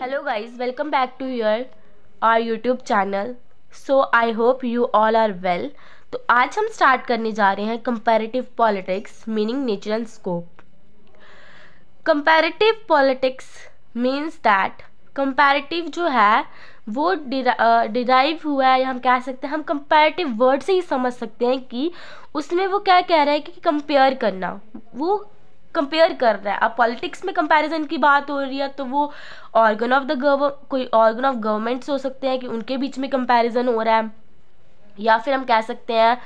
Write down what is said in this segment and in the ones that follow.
Hello guys welcome back to your our YouTube channel so I hope you all are well तो आज हम start करने जा रहे हैं comparative politics meaning nature and scope comparative politics means that comparative जो है वो डिराइव हुआ है या हम कह सकते हैं हम कंपेरेटिव वर्ड से ही समझ सकते हैं कि उसमें वो क्या कह रहा है कि कंपेयर करना वो कंपेयर कर रहा है अब पॉलिटिक्स में कंपैरिजन की बात हो रही है तो वो ऑर्गन ऑफ द गव कोई ऑर्गन ऑफ गवर्नमेंट्स हो सकते हैं कि उनके बीच में कंपैरिजन हो रहा है या फिर हम कह सकते हैं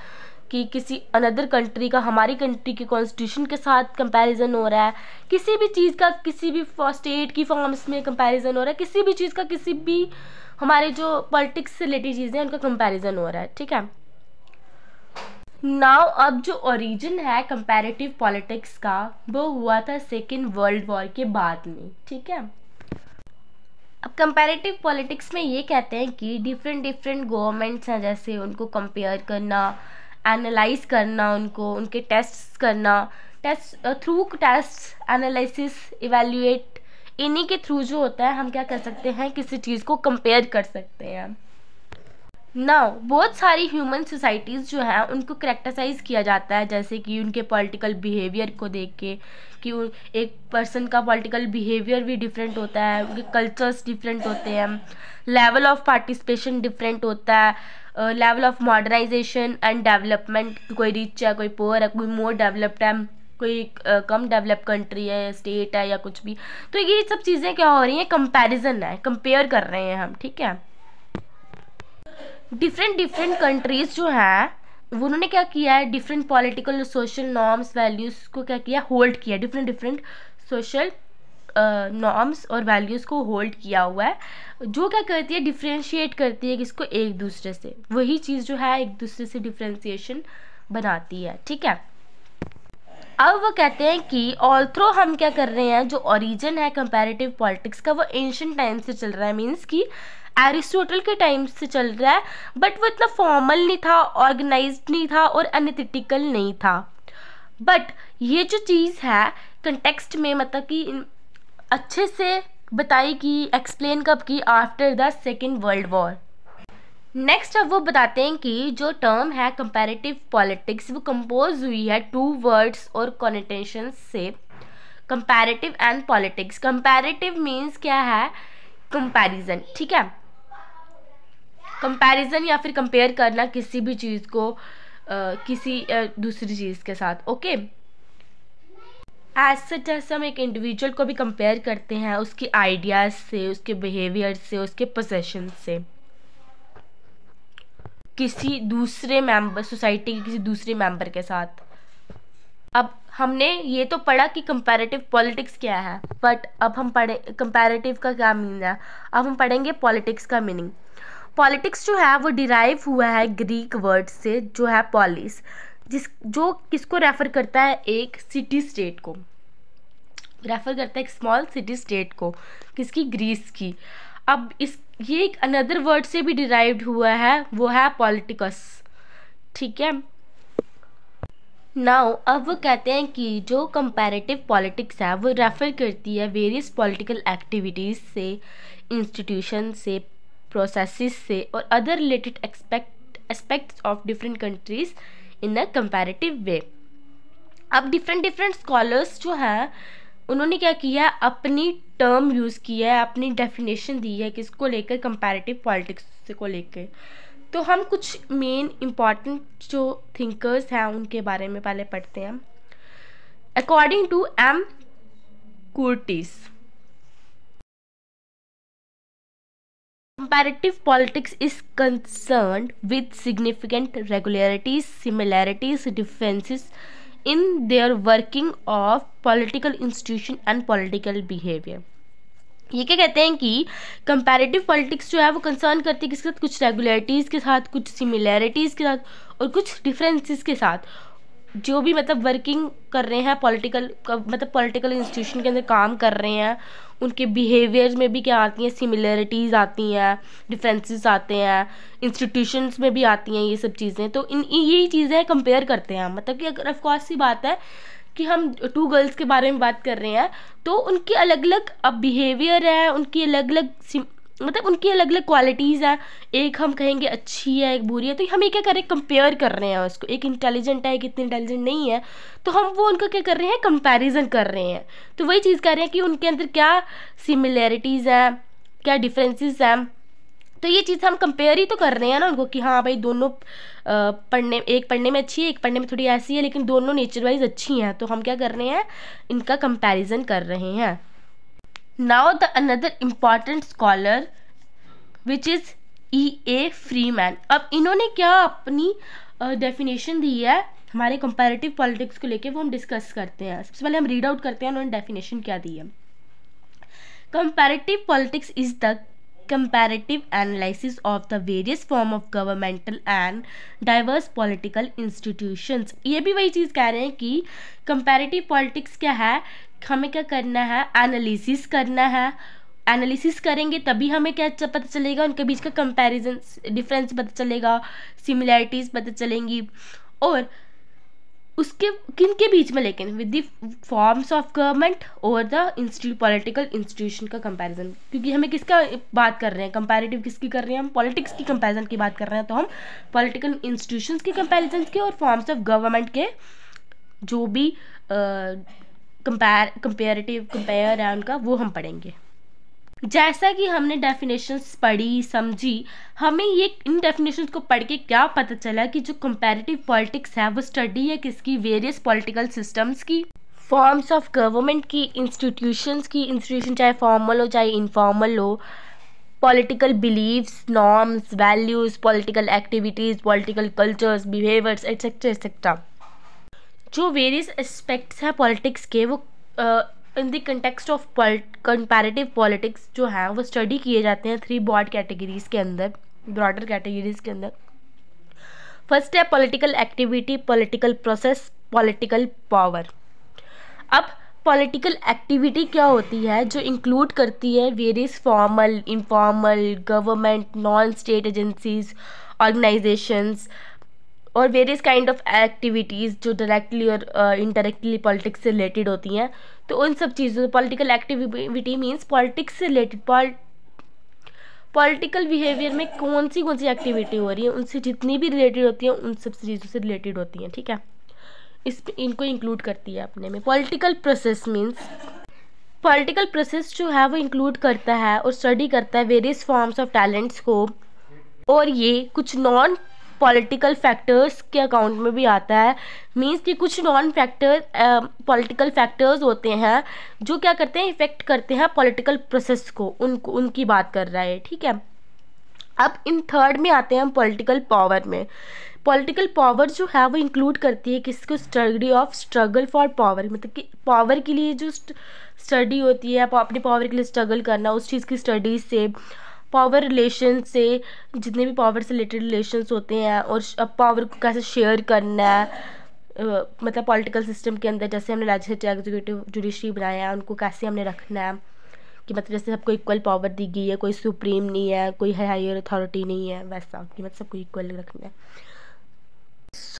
कि किसी अनदर कंट्री का हमारी कंट्री के कॉन्स्टिट्यूशन के साथ कंपैरिजन हो रहा है किसी भी चीज़ का किसी भी स्टेट की फॉर्म्स में कंपैरिजन हो रहा है किसी भी चीज़ का किसी भी हमारे जो पॉलिटिक्स से रिलेटेड चीज़ें हैं उनका कंपैरिजन हो रहा है ठीक है नाउ अब जो ओरिजिन है कंपैरेटिव पॉलिटिक्स का वो हुआ था सेकेंड वर्ल्ड वॉर के बाद में ठीक है अब कंपैरेटिव पॉलिटिक्स में ये कहते हैं कि डिफरेंट डिफरेंट गवर्नमेंट्स हैं जैसे उनको कंपेयर करना एनालाइज करना उनको उनके टेस्ट करना test through test analysis evaluate इन्हीं के थ्रू जो होता है हम क्या कर सकते हैं किसी चीज़ को कंपेयर कर सकते हैं नाउ बहुत सारी ह्यूमन सोसाइटीज़ जो हैं उनको करेक्टरसाइज किया जाता है जैसे कि उनके पॉलिटिकल बिहेवियर को देख के कि एक पर्सन का पॉलिटिकल बिहेवियर भी डिफरेंट होता है उनके कल्चर्स डिफरेंट होते हैं लेवल ऑफ पार्टिसिपेशन डिफरेंट होता है level of modernisation and development कोई रिच है कोई पुअर है कोई मोर डेवलप्ड है कोई कम डेवलप कंट्री है स्टेट है या कुछ भी तो ये सब चीज़ें क्या हो रही हैं कंपैरिजन है कंपेयर कर रहे हैं हम ठीक है डिफरेंट डिफरेंट कंट्रीज़ जो हैं उन्होंने क्या किया है different political social norms values को क्या किया होल्ड किया डिफरेंट डिफरेंट सोशल नॉर्म्स और वैल्यूज़ को होल्ड किया हुआ है जो क्या करती है डिफ्रेंशिएट करती है किसको एक दूसरे से वही चीज़ जो है एक दूसरे से डिफ्रेंसीशन बनाती है ठीक है अब वो कहते हैं कि ऑल थ्रो हम क्या कर रहे हैं जो ओरिजिन है कंपैरेटिव पॉलिटिक्स का वो एंशंट टाइम से चल रहा है मीन्स कि एरिस्टोटल के टाइम से चल रहा है बट वो इतना फॉर्मल नहीं था ऑर्गेनाइज नहीं था और अनथिटिकल नहीं था बट ये जो चीज़ है कंटेक्स्ट में मतलब कि अच्छे से बताई कि एक्सप्लेन कब की after the second world war next अब वो बताते हैं कि जो टर्म है कंपेरेटिव पॉलिटिक्स वो कंपोज हुई है टू वर्ड्स और कॉनिटेशन से comparative and politics comparative means क्या है कंपेरिजन ठीक है कंपैरिजन या फिर कंपेयर करना किसी भी चीज़ को आ, किसी आ, दूसरी चीज़ के साथ ओके एज सच जैसे हम एक इंडिविजुअल को भी कंपेयर करते हैं उसके आइडियाज़ से उसके बिहेवियर से उसके पोजेशन से किसी दूसरे मेंबर सोसाइटी के किसी दूसरे मेंबर के साथ अब हमने ये तो पढ़ा कि कंपैरेटिव पॉलिटिक्स क्या है बट अब हम पढ़े कंपैरेटिव का क्या मीनिंग है अब हम पढ़ेंगे पॉलिटिक्स का मीनिंग पॉलिटिक्स जो है वो डिराइव हुआ है ग्रीक वर्ड से जो है पॉलिस जिस जो किसको रेफ़र करता है एक सिटी स्टेट को रेफ़र करता है एक स्मॉल सिटी स्टेट को किसकी ग्रीस की अब इस ये एक अनदर वर्ड से भी डिराइव हुआ है वो है पॉलिटिकस ठीक है नाउ अब वो कहते हैं कि जो कंपैरेटिव पॉलिटिक्स है वो रेफ़र करती है वेरियस पॉलिटिकल एक्टिविटीज़ से इंस्टीट्यूशन से प्रोसेसिस से और other related expect aspect of different countries in a comparative way अब डिफरेंट डिफरेंट स्कॉलर्स जो हैं उन्होंने क्या किया अपनी टर्म यूज़ किया है अपनी डेफिनेशन दी है किसको लेकर कंपेरेटिव पॉलिटिक्स को लेकर तो हम कुछ मेन इम्पॉर्टेंट जो थिंकर्स हैं उनके बारे में पहले पढ़ते हैं according to M Curtis Comparative politics is concerned with significant regularities, similarities, differences in their working of political institution and political behavior. ये क्या कहते हैं कि कंपैरेटिव पॉलिटिक्स जो है वो कंसर्न करती है किसके साथ कुछ रेगुलरिटीज़ के साथ कुछ सिमिलैरिटीज़ के साथ और कुछ डिफरेंसेस के साथ जो भी मतलब वर्किंग कर रहे हैं पॉलिटिकल मतलब पॉलिटिकल इंस्टीट्यूशन के अंदर काम कर रहे हैं उनके बिहेवियर्स में भी क्या आती हैं सिमिलरिटीज़ आती हैं डिफरेंसेस आते हैं इंस्टीट्यूशंस में भी आती हैं ये सब चीज़ें तो इन यही चीज़ें कंपेयर करते हैं मतलब कि अगर ऑफकोर्स सी बात है कि हम टू गर्ल्स के बारे में बात कर रहे हैं तो उनकी अलग अलग अब बिहेवियर है उनकी अलग अलग मतलब उनकी अलग अलग क्वालिटीज़ हैं एक हम कहेंगे अच्छी है एक बुरी है तो हम ये क्या कर रहे हैं कंपेयर कर रहे हैं उसको एक इंटेलिजेंट है एक इतनी इंटेलिजेंट नहीं है तो हम वो उनका क्या कर रहे हैं कंपैरिजन कर रहे हैं तो वही चीज़ कर रहे हैं कि उनके अंदर क्या सिमिलैरिटीज़ हैं क्या डिफरेंसेस हैं तो ये चीज़ हम कंपेयर ही तो कर रहे हैं ना उनको कि हाँ भाई दोनों पढ़ने एक पढ़ने में अच्छी है एक पढ़ने में थोड़ी ऐसी है लेकिन दोनों नेचर वाइज अच्छी हैं तो हम क्या कर रहे हैं इनका कंपैरिजन कर रहे हैं now the another important scholar which is E A Freeman अब इन्होंने क्या अपनी डेफिनेशन uh, दी है हमारे कंपेरेटिव पॉलिटिक्स को लेके वो हम डिस्कस करते हैं सबसे पहले हम रीड आउट करते हैं उन्होंने डेफिनेशन क्या दी है comparative politics is the comparative analysis of the various form of governmental and diverse political institutions ये भी वही चीज़ कह रहे हैं कि कंपेरेटिव पॉलिटिक्स क्या है हमें क्या करना है एनालिसिस करना है एनालिसिस करेंगे तभी हमें क्या पता चलेगा उनके बीच का कंपैरिजन डिफरेंस पता चलेगा सिमिलैरिटीज़ पता चलेंगी और उसके किन के बीच में लेकिन with the forms of government और द इंस्टीट्यूट पॉलिटिकल इंस्टीट्यूशन का कंपैरिजन क्योंकि हमें किसका बात कर रहे हैं कंपैरेटिव किसकी कर रहे हैं हम पॉलिटिक्स की कंपैरिजन की बात कर रहे हैं तो हम पॉलिटिकल इंस्टीट्यूशंस के कंपैरिजन के और फॉर्म्स ऑफ गवर्नमेंट के जो भी कंपेयर कंपेरेटिव कंपेयर है उनका वो हम पढ़ेंगे जैसा कि हमने डेफिनेशंस पढ़ी समझी हमें ये इन डेफिनेशंस को पढ़ के क्या पता चला कि जो कंपेरेटिव पॉलिटिक्स है वो स्टडी है किसकी वेरियस पॉलिटिकल सिस्टम्स की फॉर्म्स ऑफ गवर्नमेंट की इंस्टीट्यूशंस की इंस्टीट्यूशन चाहे फॉर्मल हो चाहे इनफॉर्मल हो political beliefs norms values political activities political cultures behaviours etcetera etcetera जो वेरियस एस्पेक्ट्स हैं पॉलिटिक्स के वो in the context of comparative politics जो हैं वो स्टडी किए जाते हैं थ्री ब्रॉड कैटेगरीज के अंदर ब्रॉडर कैटेगरीज के अंदर फर्स्ट है political activity political process political power अब पॉलिटिकल एक्टिविटी क्या होती है जो इंक्लूड करती है various formal informal government non state agencies organisations और वेरियस काइंड ऑफ एक्टिविटीज़ जो डायरेक्टली और इनडायरेक्टली uh, पॉलिटिक्स से रिलेटेड होती हैं तो उन सब चीज़ों पॉलिटिकल एक्टिविटी मीन्स पॉलिटिक्स से रिलेटेड पॉलिटिकल बिहेवियर में कौन सी कौन सी एक्टिविटी हो रही है उनसे जितनी भी रिलेटेड होती हैं उन सब चीज़ों से रिलेटेड होती हैं ठीक है इस इनको इंक्लूड करती है अपने में political process means political process जो है वो इंक्लूड करता है और स्टडी करता है वेरियस फॉर्म्स ऑफ टैलेंट्स को और ये कुछ नॉन पॉलिटिकल फैक्टर्स के अकाउंट में भी आता है मींस कि कुछ नॉन फैक्टर पॉलिटिकल फैक्टर्स होते हैं जो क्या करते हैं इफ़ेक्ट करते हैं पॉलिटिकल प्रोसेस को उनको उनकी बात कर रहा है ठीक है अब इन थर्ड में आते हैं हम पॉलिटिकल पावर में पॉलिटिकल पावर जो है वो इंक्लूड करती है किसको study of struggle for power मतलब कि पावर के लिए जो स्टडी होती है अपनी पावर के लिए स्ट्रगल करना उस चीज़ की स्टडीज से पावर रिलेशन से जितने भी पावर से रिलेटेड रिलेशन होते हैं और पावर को कैसे शेयर करना है मतलब पॉलिटिकल सिस्टम के अंदर जैसे हमने लेजिस्लेटिव एग्जीक्यूटिव जुडिशरी बनाया है उनको कैसे हमने रखना है कि मतलब जैसे सबको इक्वल पावर दी गई है कोई सुप्रीम नहीं है कोई हायर अथॉरिटी नहीं है वैसा कि मतलब सबको इक्वल रखना है